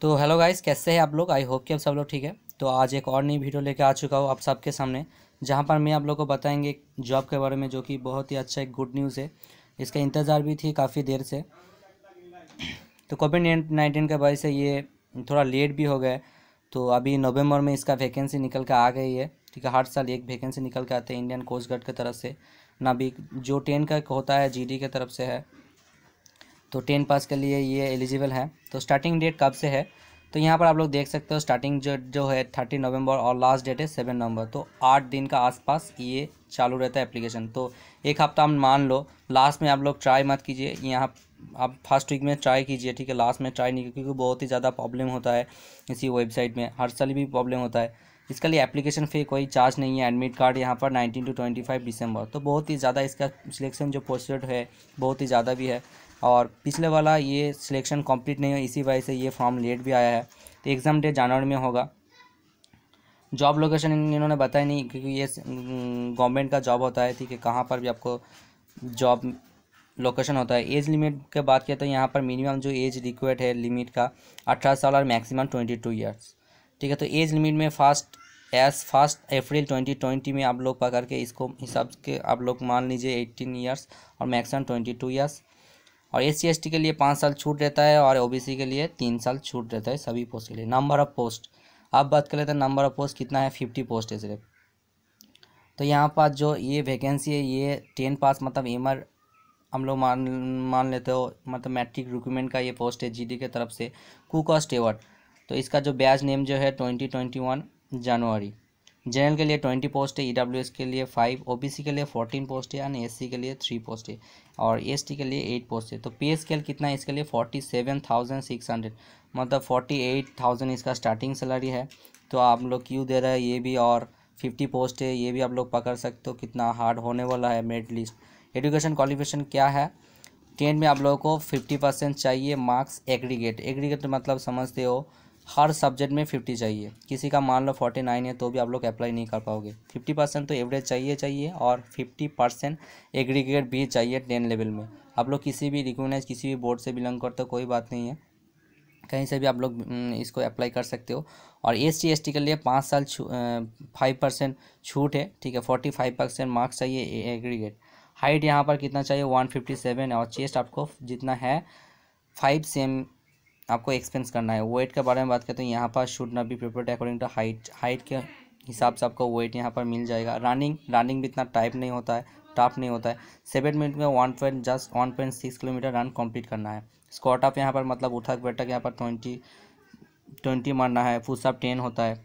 तो hello guys कैसे हैं आप लोग आई होप कि आप सब लोग ठीक है तो आज एक और नई वीडियो लेके आ चुका हूँ आप सबके सामने जहाँ पर मैं आप लोग को बताएंगे जॉब के बारे में जो कि बहुत ही अच्छा एक गुड न्यूज़ है इसका इंतज़ार भी थी काफ़ी देर से तो कोविड नाइन्टीन के वजह से ये थोड़ा लेट भी हो गया तो अभी नवम्बर में इसका वैकेंसी निकल के आ गई है ठीक है हर साल एक वैकेंसी निकल के आते हैं इंडियन कोस्ट गार्ड की तरफ से ना भी जो टेन का होता है जी की तरफ से है तो टेन पास के लिए ये एलिजिबल है तो स्टार्टिंग डेट कब से है तो यहाँ पर आप लोग देख सकते हो स्टार्टिंग जो जो है थर्टी नवंबर और लास्ट डेट है सेवन नवंबर तो आठ दिन का आसपास ये चालू रहता है एप्लीकेशन तो एक हफ्ता हम मान लो लास्ट में आप लोग ट्राई मत कीजिए यहाँ आप फर्स्ट वीक में ट्राई कीजिए ठीक है लास्ट में ट्राई नहीं क्योंकि बहुत ही ज़्यादा प्रॉब्लम होता है इसी वेबसाइट में हर साल भी प्रॉब्लम होता है इसके लिए एप्लीकेशन फ़ी कोई चार्ज नहीं है एडमिट कार्ड यहाँ पर नाइनटीन टू फाइव दिसंबर तो बहुत ही ज़्यादा इसका सिलेक्शन जो प्रोसीजर है बहुत ही ज़्यादा भी है और पिछले वाला ये सिलेक्शन कंप्लीट नहीं है इसी वजह से ये फॉर्म लेट भी आया है तो एग्ज़ाम डेट जनवरी में होगा जॉब लोकेशन इन्होंने बताया नहीं क्योंकि ये गवर्नमेंट का जॉब होता है ठीक है कहाँ पर भी आपको जॉब लोकेशन होता है एज लिमिट के बात किया तो यहाँ पर मिनिमम जो एज रिक्वायर्ड है लिमिट का अठारह साल और मैक्सिमम ट्वेंटी टू ईयर्स ठीक है तो एज लिमिट में fast age first April twenty twenty में आप लोग पकड़ के इसको हिसाब के आप लोग मान लीजिए एट्टीन ईयर्स और मैक्सिमम ट्वेंटी टू ईयर्स और एस सी के लिए पाँच साल छूट रहता है और ओ के लिए तीन साल छूट रहता है सभी पोस्ट के लिए नंबर ऑफ़ पोस्ट अब बात कर लेते हैं नंबर ऑफ़ पोस्ट कितना है फिफ्टी पोस्ट है सिर्फ तो यहाँ पर जो ये वैकेंसी है ये टेन पास मतलब एम आर हम लोग मान मान लेते हो मतलब मैट्रिक रिक्रूटमेंट का ये पोस्ट है जीडी के तरफ से कुक और तो इसका जो बैच नेम जो है twenty twenty one January general के लिए ट्वेंटी पोस्ट है ई के लिए फाइव ओ के लिए फोर्टीन पोस्ट है एंड एस के लिए थ्री पोस्ट है और एस के लिए एट पोस्ट है तो पे स्केल कितना है इसके लिए forty seven thousand six hundred मतलब फोर्टी एट थाउजेंड इसका स्टार्टिंग सैलरी है तो आप लोग क्यों दे रहे हैं ये भी और फिफ्टी पोस्ट है ये भी आप लोग पकड़ सकते हो कितना हार्ड होने वाला है मेरिट लिस्ट एजुकेशन क्वालिफिकेशन क्या है टेंथ में आप लोगों को फिफ्टी परसेंट चाहिए मार्क्स एग्रीगेट एग्रीगेट मतलब समझते हो हर सब्जेक्ट में फिफ्टी चाहिए किसी का मान लो फोर्टी नाइन है तो भी आप लोग अप्लाई नहीं कर पाओगे फिफ्टी परसेंट तो एवरेज चाहिए चाहिए और फिफ्टी परसेंट एग्रीगेट भी चाहिए टेन लेवल में आप लोग किसी भी रिकोगनाइज किसी भी बोर्ड से बिलोंग करते हो कोई बात नहीं है कहीं से भी आप लोग हम्म, इसको अप्लाई कर सकते हो और एस टी के लिए पाँच साल फाइव परसेंट छूट है ठीक है फोर्टी फाइव परसेंट मार्क्स चाहिए एग्रीगेट हाइट यहाँ पर कितना चाहिए वन फिफ्टी सेवन और चेस्ट आपको जितना है फाइव सेम आपको एक्सपेंस करना है वेट के बारे में बात करते हैं तो यहाँ पर शुड ना be prepare according to height height के हिसाब से आपको वेट यहाँ पर मिल जाएगा रनिंग रनिंग भी इतना टाइप नहीं होता है टफ नहीं होता है सेवन मिनट में one point just one point six kilometre run complete करना है स्कॉट आप यहाँ पर मतलब उठक बैठक यहाँ पर ट्वेंटी ट्वेंटी मारना है आप टेन होता है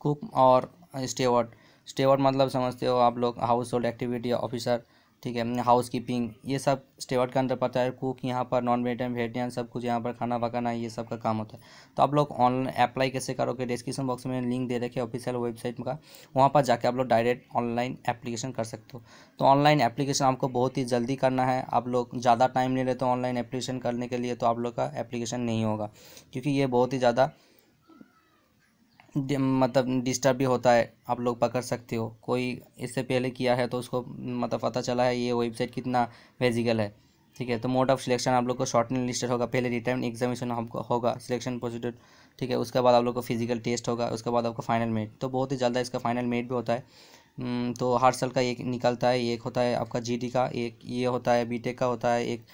कुक और स्टेवर्ड स्टेवर्ड मतलब समझते हो आप लोग हाउस होल्ड एक्टिविटी ऑफिसर ठीक है हाउस कीपिंग ये सब स्टेवर्ट के अंदर पता है कुक यहाँ पर नॉन वेजिटेरियन वेजिटेरियन सब कुछ यहाँ पर खाना पकाना ये सब का काम होता है तो आप लोग ऑनलाइन अप्लाई कैसे करोगे डिस्क्रिप्शन बॉक्स में लिंक दे रखे ऑफिशियल वेबसाइट का वहाँ पर जाके आप लोग डायरेक्ट ऑनलाइन एप्लीकेशन कर सकते हो तो ऑनलाइन एप्लीकेशन आपको बहुत ही जल्दी करना है आप लोग ज़्यादा टाइम ले लेते हो ऑनलाइन एप्लीकेशन करने के लिए तो आप लोग का एप्लीकेशन नहीं होगा क्योंकि ये बहुत ही ज़्यादा मतलब डिस्टर्ब भी होता है आप लोग पकड़ सकते हो कोई इससे पहले किया है तो उसको मतलब पता चला है ये वेबसाइट कितना वेजिकल है ठीक है तो मोड ऑफ सिलेक्शन आप लोग को शॉर्ट लिस्टेड होगा पहले रिटर्न एग्जामिनेशन आपको होगा सिलेक्शन प्रोसीडर ठीक है उसके बाद आप लोग को फिजिकल टेस्ट होगा उसके बाद आपको फाइनल मेट तो बहुत ही ज़्यादा इसका फाइनल मेट भी होता है तो हर साल का एक निकलता है एक होता है आपका जी का एक ये होता है बी का होता है एक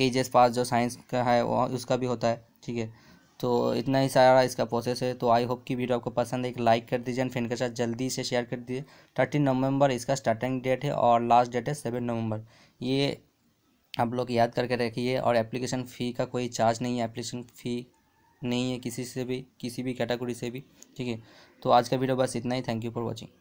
एज एस पास जो साइंस का है वो उसका भी होता है ठीक है तो इतना ही सारा इसका प्रोसेस है तो आई होप कि वीडियो आपको पसंद है एक लाइक कर दीजिए एंड फ्रेंड के साथ जल्दी से शेयर कर दीजिए थर्टीन नवंबर इसका स्टार्टिंग डेट है और लास्ट डेट है सेवन नवंबर ये आप लोग याद करके रखिए और एप्लीकेशन फ़ी का कोई चार्ज नहीं है एप्लीकेशन फ़ी नहीं है किसी से भी किसी भी कैटेगरी से भी ठीक है तो आज का वीडियो बस इतना ही थैंक यू फॉर वॉचिंग